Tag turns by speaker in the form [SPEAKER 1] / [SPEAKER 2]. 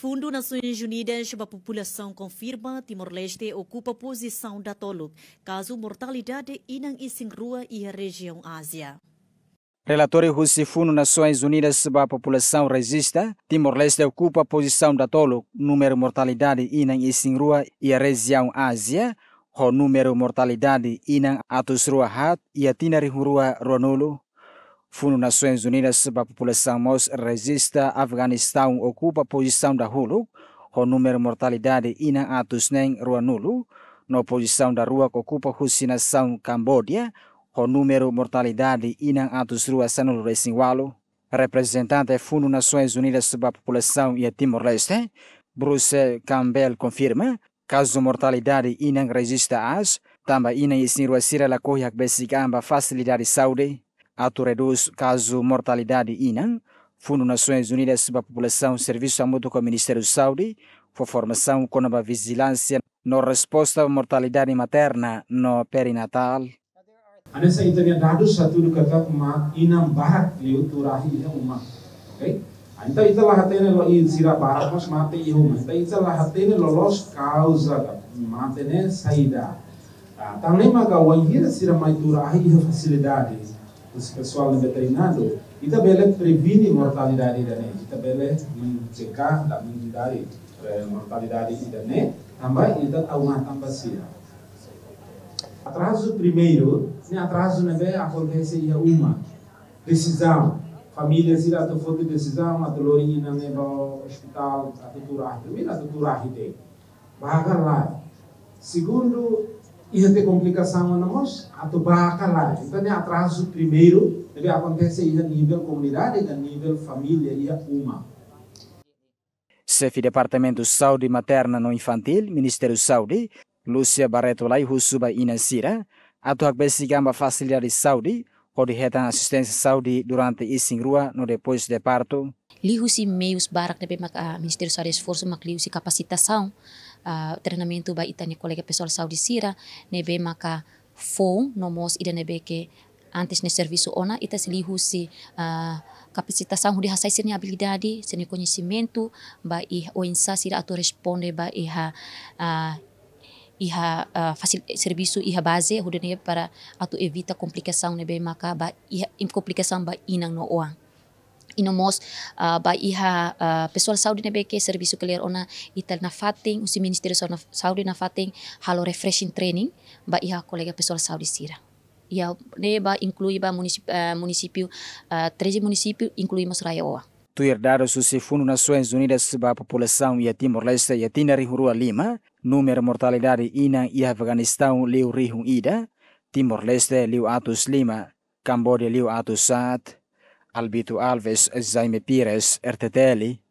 [SPEAKER 1] Fundo Nações Unidas para a População confirma Timor-Leste ocupa posição da Toluk, caso mortalidade inang ising rua e a região Ásia.
[SPEAKER 2] Relatório russo Fundo Nações Unidas para a População resista, Timor-Leste ocupa a posição da Toluk, número mortalidade inang ising rua e a região Ásia, o número mortalidade inang atos rua hat e a tinari rua ronolo Fundo Nações Unidas para a População MOS resiste, Afeganistão ocupa posição da Hulu, o número mortalidade ina atos nem rua na posição da rua ocupa Husinação Cambódia, o número mortalidade ina atos rua sanul resinwalo. Representante Fundo Nações Unidas para a População e Timor-Leste, Bruce Campbell confirma, caso mortalidade ina resista as, também ina e rua sira la kohyak besigamba facilidade saúde ato reduz caso mortalidade inan Fundo Nações Unidas para a População, Serviço Amudo com o Ministério da Saúde, for formação com a vigilância na resposta à mortalidade materna no perinatal.
[SPEAKER 3] a Anessa itania dadu satu dukata tá uma inam barat liu turahi é uma. Okay? Anta itala hatene lo in sira barat mas mate ihu mas. Anta itala tá tá hatene né, lo los causa né, da mate ah, ne saida. o ga wahira sira mai turahi facilidades esse pessoal não é treinado, e também ele previne mortalidade da NET, também ele checar a é, mortalidade, da NET, também então há uma tambacia. Atraso primeiro, se né, atraso não é acontece uma decisão, família se dá de decisão, a dolorinha não é ao hospital, a doutora, primeiro a doutora tem, vaga lá. Segundo, isso tem complicação, não A tubaca lá. Então, é atraso primeiro, deve acontecer isso a nível comunidade, a nível família e a uma.
[SPEAKER 2] Chefe Departamento Saúde Materna no Infantil, Ministério Saúde, Lúcia Barreto Lai Husuba Inansira, atuak besigamba facilidade saúde, corretan assistência saúde durante ising rua no depois de parto.
[SPEAKER 1] Lihus e meios barak deve maka Ministério Saúde esforço mak lihus capacitação uh, ah, treinamento ba itani colega pessoal Saudi sira nebe maka fon nomos ida nebe ke antes ne serviço ona ita se si uh, ah, capacitação hudi hasai sini habilidade sini conhecimento ba i oinsa sira atu responde ba iha uh, iha uh, servisu serviço iha base hudi para atu evita complicação nebe maka ba iha complicação ba inang no oang inomos uh, ba iha uh, pessoal saúde na beke serviço que ler ona itel na fating o ministério saúde na fating halo refreshing training ba iha colega pessoal saúde sira ia ne ba inclui ba município, uh, município uh, 13 município incluímos Raioa
[SPEAKER 2] tuerdado susi fundo Nações Unidas ba população ia Timor-Leste ia tinari lima número mortalidade ina ia Afeganistão leu rihun ida Timor-Leste leu atus lima Cambodia liu atus albitu Alves, Jaime Pires, Erteteli,